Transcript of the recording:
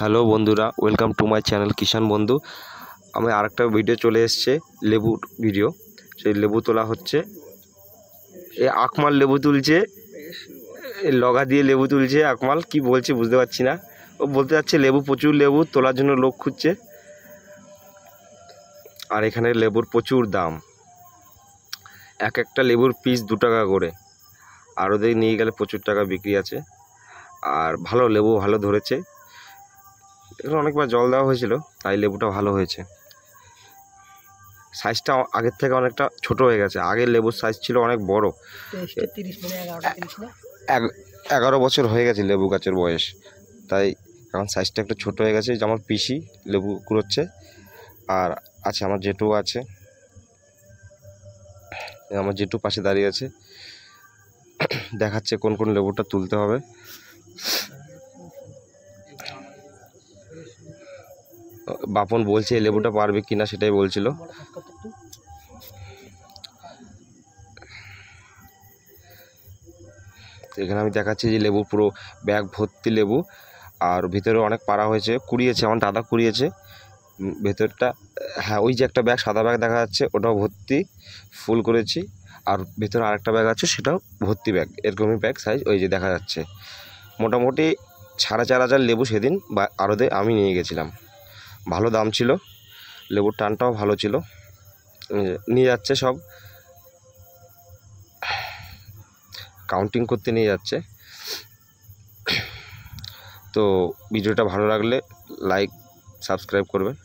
hello বন্ধুরা welcome to my channel Kisan Bandhu আমি আরেকটা ভিডিও চলে এসছে লেবুর ভিডিও সেই লেবু তোলা হচ্ছে এ আকমাল লেবু তুলছে লগা দিয়ে লেবু তুলছে আকমাল কি বলছে বুঝতে পারছি না ও বলতে যাচ্ছে লেবু প্রচুর লেবু তোলার জন্য লোক খুঁজছে আর এখানে লেবুর প্রচুর দাম এক একটা লেবুর পিস দু টাকা করে আর ওদের নিয়ে গেলে প্রচুর টাকা বিক্রি আছে আর ভালো লেবু ভালো ধরেছে এগুলো অনেকবার জল দেওয়া হয়েছিল তাই লেবুটা ভালো হয়েছে সাইজটা আগের থেকে অনেকটা ছোট হয়ে গেছে আগের লেবুর সাইজ ছিল অনেক বড় এগারো বছর হয়ে গেছে লেবু গাছের বয়স তাই এখন সাইজটা একটু ছোট হয়ে গেছে যে আমার পিসি লেবু কুড়োচ্ছে আর আছে আমার জেঠু আছে আমার জেঠু পাশে দাঁড়িয়ে আছে দেখাচ্ছে কোন কোন লেবুটা তুলতে হবে বাপন বলছে লেবুটা পারবে কিনা সেটাই বলছিল এখানে আমি দেখাচ্ছি যে লেবু পুরো ব্যাগ ভর্তি লেবু আর ভিতরে অনেক পাড়া হয়েছে কুড়িয়েছে আমার দাদা কুড়িয়েছে ভেতরটা হ্যাঁ ওই যে একটা ব্যাগ সাদা ব্যাগ দেখা যাচ্ছে ওটাও ভর্তি ফুল করেছি আর ভেতরে আরেকটা ব্যাগ আছে সেটাও ভর্তি ব্যাগ এরকমই ব্যাগ সাইজ ওই যে দেখা যাচ্ছে মোটামুটি সাড়ে চার হাজার লেবু সেদিন বা আরদে আমি নিয়ে গেছিলাম ভালো দাম ছিল লেবুর টানটাও ভালো ছিল নিয়ে যাচ্ছে সব কাউন্টিং করতে নিয়ে যাচ্ছে তো ভিডিওটা ভালো লাগলে লাইক সাবস্ক্রাইব করবেন